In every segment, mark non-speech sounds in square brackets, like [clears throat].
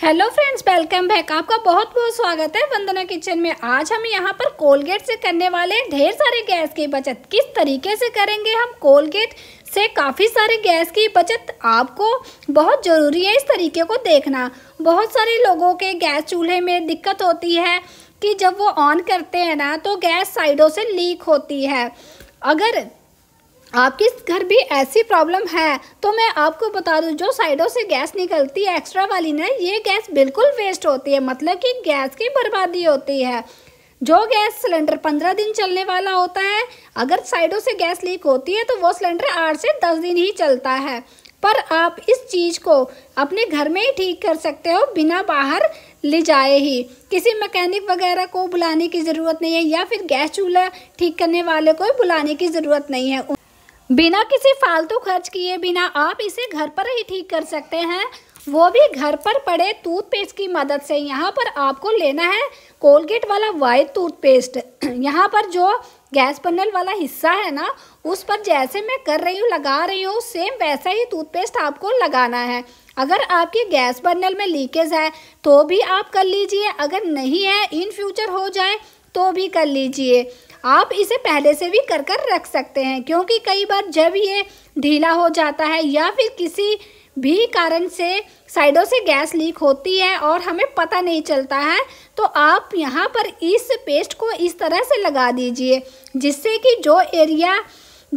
hello friends welcome back आपका बहुत बहुत स्वागत है वंदना किचन में आज हम यहाँ पर कोलगेट से करने वाले हैं ढेर सारे गैस की बचत किस तरीके से करेंगे हम कोलगेट से काफ़ी सारे गैस की बचत आपको बहुत ज़रूरी है इस तरीके को देखना बहुत सारे लोगों के गैस चूल्हे में दिक्कत होती है कि जब वो ऑन करते हैं ना तो गैस साइडों से लीक होती है अगर आपके घर भी ऐसी प्रॉब्लम है तो मैं आपको बता दूं जो साइडों से गैस निकलती है एक्स्ट्रा वाली ना ये गैस बिल्कुल वेस्ट होती है मतलब कि गैस की बर्बादी होती है जो गैस सिलेंडर पंद्रह दिन चलने वाला होता है अगर साइडों से गैस लीक होती है तो वो सिलेंडर आठ से दस दिन ही चलता है पर आप इस चीज़ को अपने घर में ही ठीक कर सकते हो बिना बाहर ले जाए ही किसी मैकेनिक वगैरह को बुलाने की ज़रूरत नहीं है या फिर गैस चूल्हा ठीक करने वाले को बुलाने की ज़रूरत नहीं है बिना किसी फालतू खर्च किए बिना आप इसे घर पर ही ठीक कर सकते हैं वो भी घर पर पड़े टूथपेस्ट की मदद से यहाँ पर आपको लेना है कोलगेट वाला वाइट टूथपेस्ट [clears throat] यहाँ पर जो गैस पनल वाला हिस्सा है ना उस पर जैसे मैं कर रही हूँ लगा रही हूँ सेम वैसा ही टूथपेस्ट आपको लगाना है अगर आपके गैस पनल में लीकेज है तो भी आप कर लीजिए अगर नहीं है इन फ्यूचर हो जाए तो भी कर लीजिए आप इसे पहले से भी कर कर रख सकते हैं क्योंकि कई बार जब ये ढीला हो जाता है या फिर किसी भी कारण से साइडों से गैस लीक होती है और हमें पता नहीं चलता है तो आप यहाँ पर इस पेस्ट को इस तरह से लगा दीजिए जिससे कि जो एरिया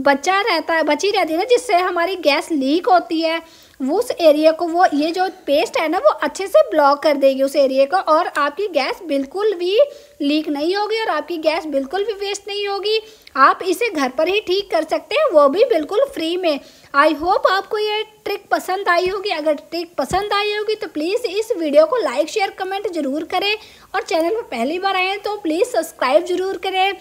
बचा रहता है बची रहती है ना जिससे हमारी गैस लीक होती है वो उस एरिया को वो ये जो पेस्ट है ना वो अच्छे से ब्लॉक कर देगी उस एरिया को और आपकी गैस बिल्कुल भी लीक नहीं होगी और आपकी गैस बिल्कुल भी वेस्ट नहीं होगी आप इसे घर पर ही ठीक कर सकते हैं वो भी बिल्कुल फ्री में आई होप आपको ये ट्रिक पसंद आई होगी अगर ट्रिक पसंद आई होगी तो प्लीज़ इस वीडियो को लाइक शेयर कमेंट जरूर करें और चैनल पर पहली बार आए तो प्लीज़ सब्सक्राइब जरूर करें